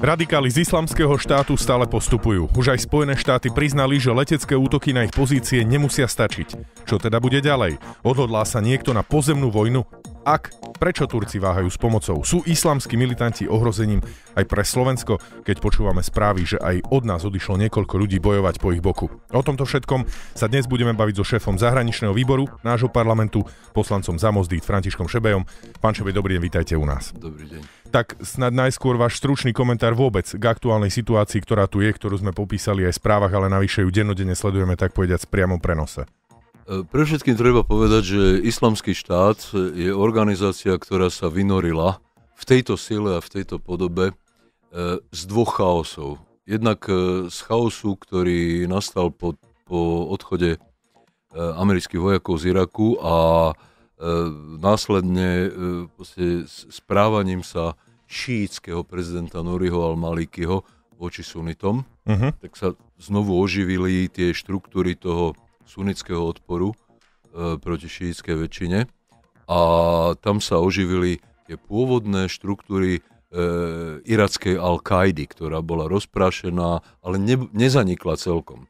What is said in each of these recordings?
Radikáli z islamského štátu stále postupujú. Už aj Spojené štáty priznali, že letecké útoky na ich pozície nemusia stačiť. Čo teda bude ďalej? Odhodlá sa niekto na pozemnú vojnu? Ak, prečo Turci váhajú s pomocou? Sú islamskí militanti ohrozením aj pre Slovensko, keď počúvame správy, že aj od nás odišlo niekoľko ľudí bojovať po ich boku. O tomto všetkom sa dnes budeme baviť so šéfom zahraničného výboru nášho parlamentu, poslancom za Mozdít Františkom Šebejom. Pán Šebej, dobrý deň, vítajte u nás. Dobrý deň. Tak snad najskôr váš stručný komentár vôbec k aktuálnej situácii, ktorá tu je, ktorú sme popísali aj v správach, ale navyše ju dennodenne sledujeme, tak povediať, priamo prenose. Pre všetkým treba povedať, že Islamský štát je organizácia, ktorá sa vynorila v tejto sile a v tejto podobe e, z dvoch chaosov. Jednak e, z chaosu, ktorý nastal po, po odchode e, amerických vojakov z Iraku a následne správaním sa šíického prezidenta Nuriho al-Malikiho voči sunitom, uh-huh. tak sa znovu oživili tie štruktúry toho sunnického odporu e, proti šiitskej väčšine. A tam sa oživili tie pôvodné štruktúry e, irackej Al-Kaidy, ktorá bola rozprášená, ale ne, nezanikla celkom.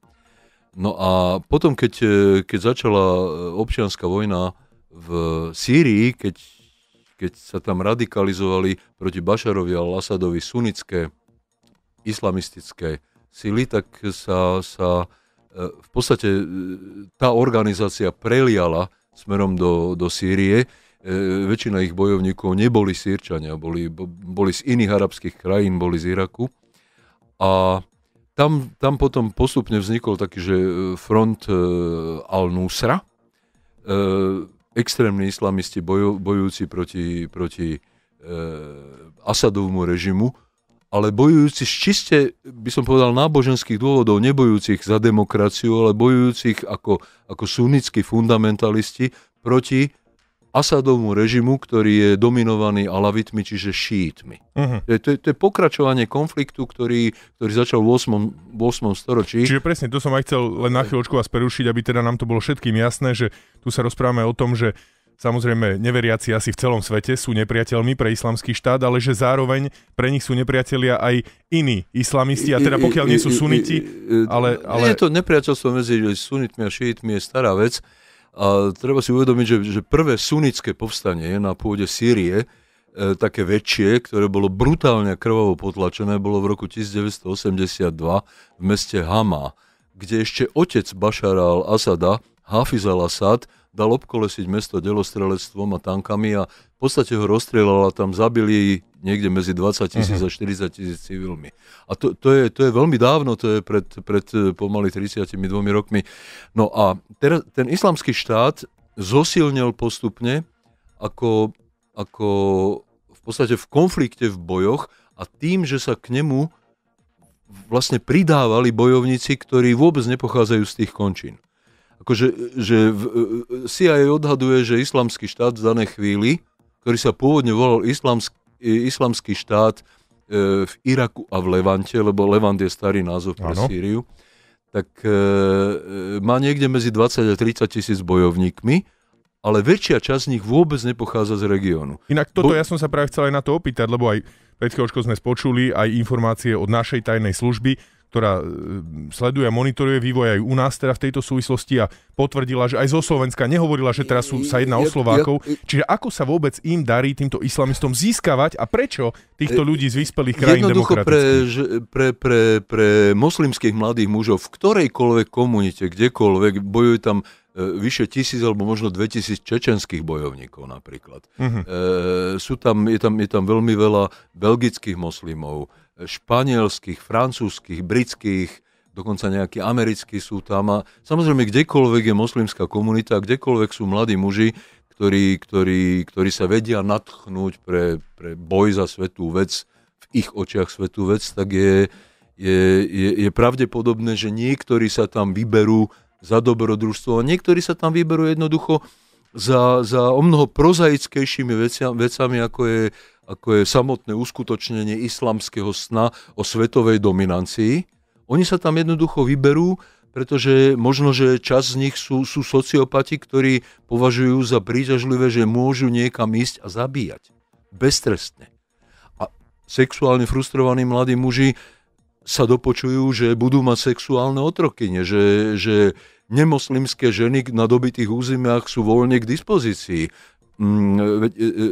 No a potom, keď, e, keď začala občianská vojna v Sýrii, keď, keď sa tam radikalizovali proti Bašarovi a lasadovi sunnické islamistické sily, tak sa, sa E, v podstate e, tá organizácia preliala smerom do, do Sýrie. E, väčšina ich bojovníkov neboli sírčania, boli, boli z iných arabských krajín, boli z Iraku. A tam, tam potom postupne vznikol taký, že e, front e, al-Nusra, e, extrémni islamisti bojujúci proti, proti e, Asadovmu režimu, ale bojujúci z čiste, by som povedal, náboženských dôvodov, nebojúcich za demokraciu, ale bojujúcich ako, ako sunnickí fundamentalisti proti Asadovmu režimu, ktorý je dominovaný alavitmi, čiže šítmi. Uh-huh. Mhm. To, je, to, je, to je pokračovanie konfliktu, ktorý, ktorý začal v 8. V 8. storočí. Čiže presne, to som aj chcel len na chvíľočku vás prerušiť, aby teda nám to bolo všetkým jasné, že tu sa rozprávame o tom, že samozrejme neveriaci asi v celom svete sú nepriateľmi pre islamský štát, ale že zároveň pre nich sú nepriatelia aj iní islamisti, a teda pokiaľ nie sú suniti, ale... ale... Je to nepriateľstvo medzi sunitmi a šiitmi je stará vec a treba si uvedomiť, že, že prvé sunnické povstanie na pôde Sýrie, e, také väčšie, ktoré bolo brutálne krvavo potlačené, bolo v roku 1982 v meste Hama, kde ešte otec Bašara al-Asada, Hafiz al-Asad, dal obkolesiť mesto delostrelectvom a tankami a v podstate ho rozstrelal a tam zabili niekde medzi 20 tisíc uh-huh. a 40 tisíc civilmi. A to, to, je, to je veľmi dávno, to je pred, pred eh, pomaly 32 rokmi. No a teraz, ten islamský štát zosilnil postupne ako, ako v podstate v konflikte, v bojoch a tým, že sa k nemu vlastne pridávali bojovníci, ktorí vôbec nepochádzajú z tých končín akože, že v, e, CIA odhaduje, že islamský štát v danej chvíli, ktorý sa pôvodne volal islamský, e, islamský štát e, v Iraku a v Levante, lebo Levant je starý názov pre ano. Sýriu, tak e, e, má niekde medzi 20 a 30 tisíc bojovníkmi, ale väčšia časť z nich vôbec nepochádza z regiónu. Inak toto Bo... ja som sa práve chcel aj na to opýtať, lebo aj pred sme spočuli aj informácie od našej tajnej služby, ktorá e, sleduje a monitoruje vývoj aj u nás teda v tejto súvislosti a potvrdila, že aj zo Slovenska nehovorila, že teraz sú, sa jedná o Slovákov. Čiže ako sa vôbec im darí týmto islamistom získavať a prečo týchto e, ľudí z vyspelých krajín Jednoducho pre, pre, pre, pre moslimských mladých mužov v ktorejkoľvek komunite, kdekoľvek, bojujú tam e, vyše tisíc alebo možno 2000 čečenských bojovníkov napríklad. Mm-hmm. E, sú tam, je, tam, je tam veľmi veľa belgických moslimov, španielských, francúzských, britských, dokonca nejakí americkí sú tam. A samozrejme, kdekoľvek je moslimská komunita, kdekoľvek sú mladí muži, ktorí, ktorí, ktorí sa vedia natchnúť pre, pre boj za svetú vec, v ich očiach svetú vec, tak je, je, je, je pravdepodobné, že niektorí sa tam vyberú za dobrodružstvo a niektorí sa tam vyberú jednoducho za, za o mnoho prozaickejšími veciam, vecami, ako je, ako je samotné uskutočnenie islamského sna o svetovej dominancii. Oni sa tam jednoducho vyberú, pretože možno, že čas z nich sú, sú sociopati, ktorí považujú za príťažlivé, že môžu niekam ísť a zabíjať. Beztrestne. A sexuálne frustrovaní mladí muži sa dopočujú, že budú mať sexuálne otrokyne, že, že nemoslimské ženy na dobitých územiach sú voľne k dispozícii. Mm, e, e,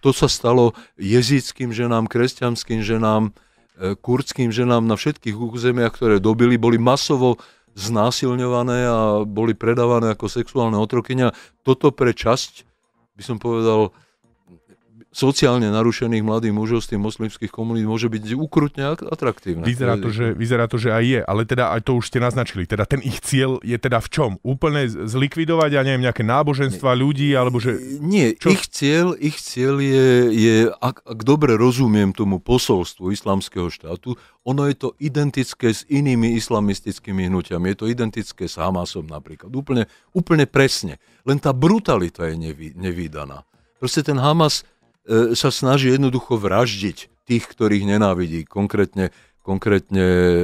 to sa stalo jezickým ženám, kresťanským ženám, e, kurdským ženám na všetkých územiach, ktoré dobili, boli masovo znásilňované a boli predávané ako sexuálne otrokyňa. Toto pre časť, by som povedal, sociálne narušených mladých mužov z tých moslimských komunít môže byť ukrutne atraktívne. Vyzerá to, že, vyzerá to, že aj je, ale teda aj to už ste naznačili. Teda ten ich cieľ je teda v čom? Úplne zlikvidovať, ja neviem, nejaké náboženstva nie, ľudí, alebo že... Nie, čo? ich cieľ, ich cieľ je, je ak, ak dobre rozumiem tomu posolstvu islamského štátu, ono je to identické s inými islamistickými hnutiami. Je to identické s Hamasom napríklad. Úplne, úplne presne. Len tá brutalita je nevy, nevýdaná. Proste ten Hamas E, sa snaží jednoducho vraždiť tých, ktorých nenávidí, konkrétne, konkrétne e,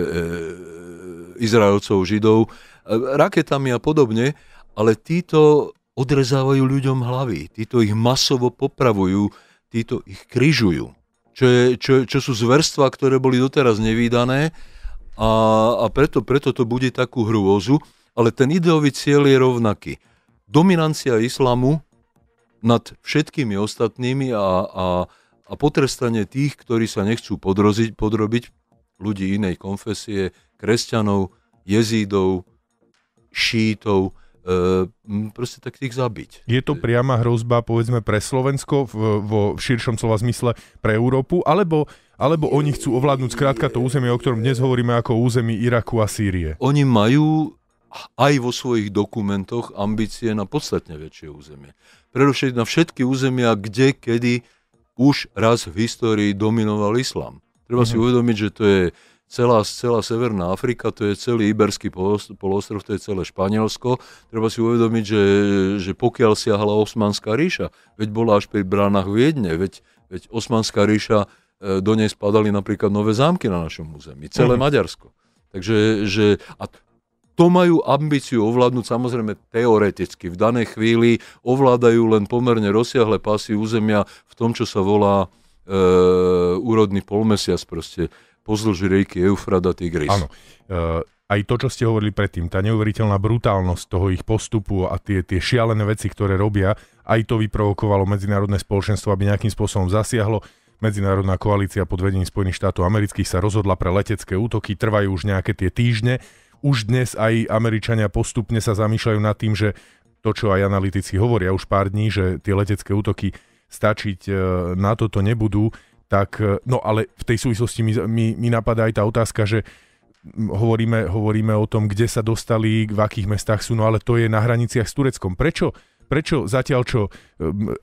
Izraelcov, Židov, e, raketami a podobne, ale títo odrezávajú ľuďom hlavy, títo ich masovo popravujú, títo ich kryžujú, čo, je, čo, čo sú zverstva, ktoré boli doteraz nevýdané a, a preto, preto to bude takú hrôzu, ale ten ideový cieľ je rovnaký. Dominancia islamu nad všetkými ostatnými a, a, a potrestanie tých, ktorí sa nechcú podroziť, podrobiť, ľudí inej konfesie, kresťanov, jezídov, šítov, e, proste tak tých zabiť. Je to priama hrozba, povedzme, pre Slovensko v, vo širšom slova zmysle pre Európu, alebo, alebo oni chcú ovládnuť zkrátka to územie, o ktorom dnes hovoríme ako území Iraku a Sýrie? Oni majú aj vo svojich dokumentoch ambície na podstatne väčšie územie. Predovšetkým na všetky územia, kde kedy už raz v histórii dominoval islám. Treba mm-hmm. si mhm. uvedomiť, že to je celá, celá Severná Afrika, to je celý Iberský polostrov, to je celé Španielsko. Treba si uvedomiť, že, že pokiaľ siahala Osmanská ríša, veď bola až pri bránach Jedne, veď, veď Osmanská ríša, e, do nej spadali napríklad nové zámky na našom území, celé mm-hmm. Maďarsko. Takže, že, a to majú ambíciu ovládnuť samozrejme teoreticky. V danej chvíli ovládajú len pomerne rozsiahle pasy územia v tom, čo sa volá e, úrodný polmesiac proste pozdĺž rieky Eufrada Tigris. Áno. E, aj to, čo ste hovorili predtým, tá neuveriteľná brutálnosť toho ich postupu a tie, tie šialené veci, ktoré robia, aj to vyprovokovalo medzinárodné spoločenstvo, aby nejakým spôsobom zasiahlo. Medzinárodná koalícia pod vedením Spojených štátov amerických sa rozhodla pre letecké útoky, trvajú už nejaké tie týždne už dnes aj Američania postupne sa zamýšľajú nad tým, že to, čo aj analytici hovoria už pár dní, že tie letecké útoky stačiť e, na toto nebudú, tak e, no ale v tej súvislosti mi, mi, mi napadá aj tá otázka, že hovoríme, hovoríme o tom, kde sa dostali, v akých mestách sú, no ale to je na hraniciach s Tureckom. Prečo Prečo zatiaľ, čo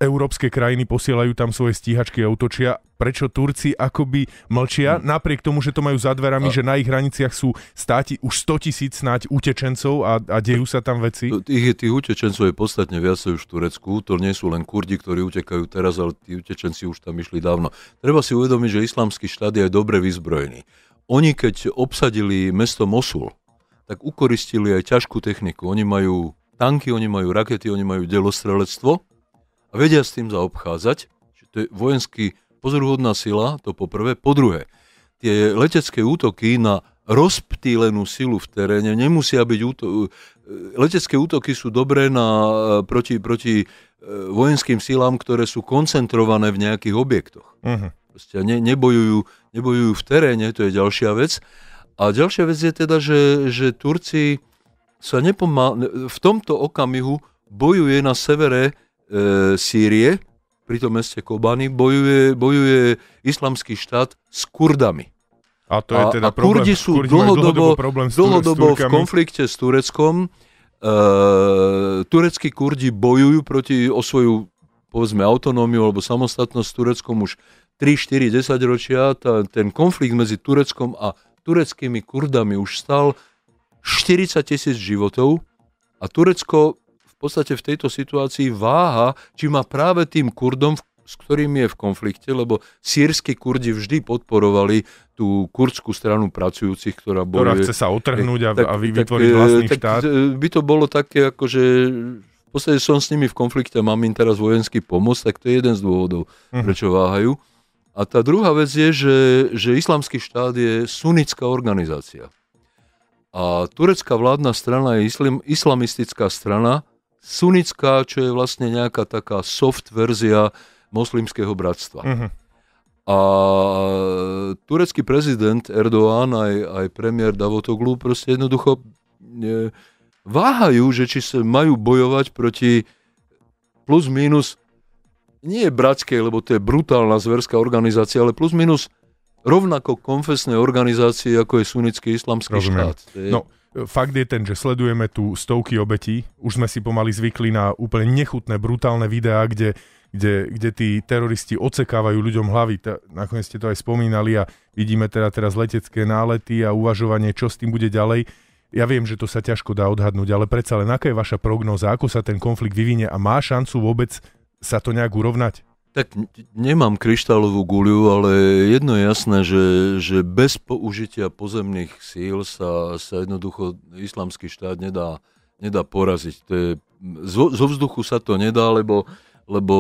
európske krajiny posielajú tam svoje stíhačky a útočia, prečo Turci akoby mlčia, mm. napriek tomu, že to majú za dverami, a... že na ich hraniciach sú státi už 100 tisíc snáď utečencov a, a dejú sa tam veci? No, tých, tých utečencov je podstatne viacej už v Turecku. To nie sú len Kurdi, ktorí utekajú teraz, ale tí utečenci už tam išli dávno. Treba si uvedomiť, že islamský štát je aj dobre vyzbrojený. Oni, keď obsadili mesto Mosul, tak ukoristili aj ťažkú techniku. Oni majú tanky, oni majú rakety, oni majú delostrelectvo a vedia s tým zaobchádzať. Čiže to je vojenský pozoruhodná sila, to po prvé. Po druhé, tie letecké útoky na rozptýlenú silu v teréne nemusia byť úto- e, letecké útoky sú dobré na, e, proti, proti e, vojenským silám, ktoré sú koncentrované v nejakých objektoch. Uh-huh. Proste ne, nebojujú, nebojujú v teréne, to je ďalšia vec. A ďalšia vec je teda, že, že Turci sa nepomá... v tomto okamihu bojuje na severe e, Sýrie, pri tom meste Kobany, bojuje, bojuje islamský štát s Kurdami. A to je a, teda a, a problém. Kurdi sú Kurdi dlhodobo, dlhodobo, problém s dlhodobo s v konflikte s Tureckom. E, tureckí Kurdi bojujú proti o svoju povedzme autonómiu alebo samostatnosť s Tureckom už 3, 4, 10 ročia. Ta, ten konflikt medzi Tureckom a tureckými Kurdami už stal 40 tisíc životov a Turecko v podstate v tejto situácii váha, či má práve tým Kurdom, s ktorým je v konflikte, lebo sírsky Kurdi vždy podporovali tú kurdskú stranu pracujúcich, ktorá bojuje. Ktorá chce sa otrhnúť a, tak, a vytvoriť tak, e, vlastný tak, štát. E, by to bolo také, akože v podstate som s nimi v konflikte a mám im teraz vojenský pomoc, tak to je jeden z dôvodov, uh-huh. prečo váhajú. A tá druhá vec je, že, že islamský štát je sunnická organizácia. A turecká vládna strana je islam, islamistická strana, sunická, čo je vlastne nejaká taká soft verzia moslimského bratstva. Uh-huh. A turecký prezident Erdoğan aj, aj premiér Davotoglu proste jednoducho e, váhajú, že či sa majú bojovať proti plus minus nie je bratskej, lebo to je brutálna zverská organizácia, ale plus minus rovnako konfesné organizácie, ako je sunnický islamský Rozumiem. štát. Je... No, fakt je ten, že sledujeme tu stovky obetí. Už sme si pomaly zvykli na úplne nechutné, brutálne videá, kde, kde, kde tí teroristi ocekávajú ľuďom hlavy. Ta, nakoniec ste to aj spomínali a vidíme teda teraz letecké nálety a uvažovanie, čo s tým bude ďalej. Ja viem, že to sa ťažko dá odhadnúť, ale predsa len aká je vaša prognóza, ako sa ten konflikt vyvinie a má šancu vôbec sa to nejak urovnať? Tak nemám kryštálovú guľu, ale jedno je jasné, že, že bez použitia pozemných síl sa, sa jednoducho islamský štát nedá, nedá poraziť. To je, zo, zo vzduchu sa to nedá, lebo, lebo,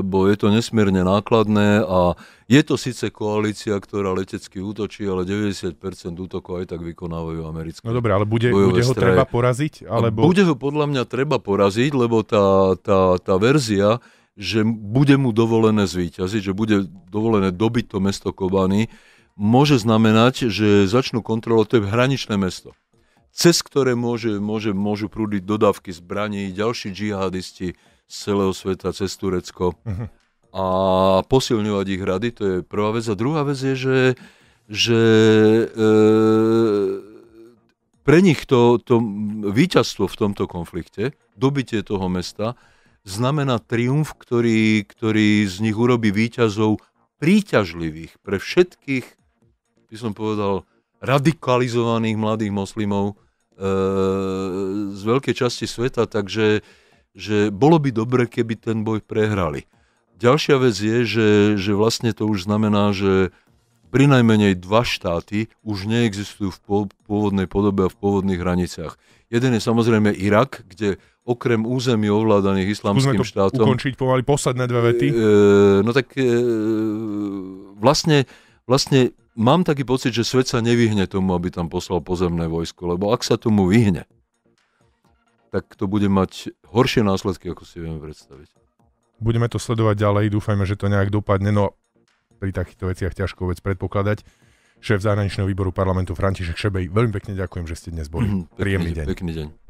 lebo je to nesmierne nákladné a je to síce koalícia, ktorá letecky útočí, ale 90% útokov aj tak vykonávajú americké. No dobré, ale bude, bude ho straje. treba poraziť? Alebo... Bude ho podľa mňa treba poraziť, lebo tá, tá, tá verzia, že bude mu dovolené zvíťaziť, že bude dovolené dobiť to mesto Kobany, môže znamenať, že začnú kontrolovať, to je hraničné mesto, cez ktoré môže, môže, môžu prúdiť dodávky zbraní, ďalší džihadisti z celého sveta, cez Turecko mhm. a posilňovať ich rady, to je prvá vec. A druhá vec je, že, že e, pre nich to, to víťazstvo v tomto konflikte, dobitie toho mesta, znamená triumf, ktorý, ktorý z nich urobí výťazov príťažlivých pre všetkých, by som povedal, radikalizovaných mladých moslimov e, z veľkej časti sveta, takže že bolo by dobre, keby ten boj prehrali. Ďalšia vec je, že, že vlastne to už znamená, že pri najmenej dva štáty už neexistujú v pôvodnej podobe a v pôvodných hraniciach. Jeden je samozrejme Irak, kde okrem území ovládaných islamským Skúsme to štátom... ukončiť, pomaly posledné dve vety. E, e, no tak e, vlastne, vlastne mám taký pocit, že svet sa nevyhne tomu, aby tam poslal pozemné vojsko, lebo ak sa tomu vyhne, tak to bude mať horšie následky, ako si vieme predstaviť. Budeme to sledovať ďalej, dúfajme, že to nejak dopadne, no pri takýchto veciach ťažko vec predpokladať šéf zahraničného výboru parlamentu František Šebej. Veľmi pekne ďakujem, že ste dnes boli. mm Príjemný deň. Pekný deň.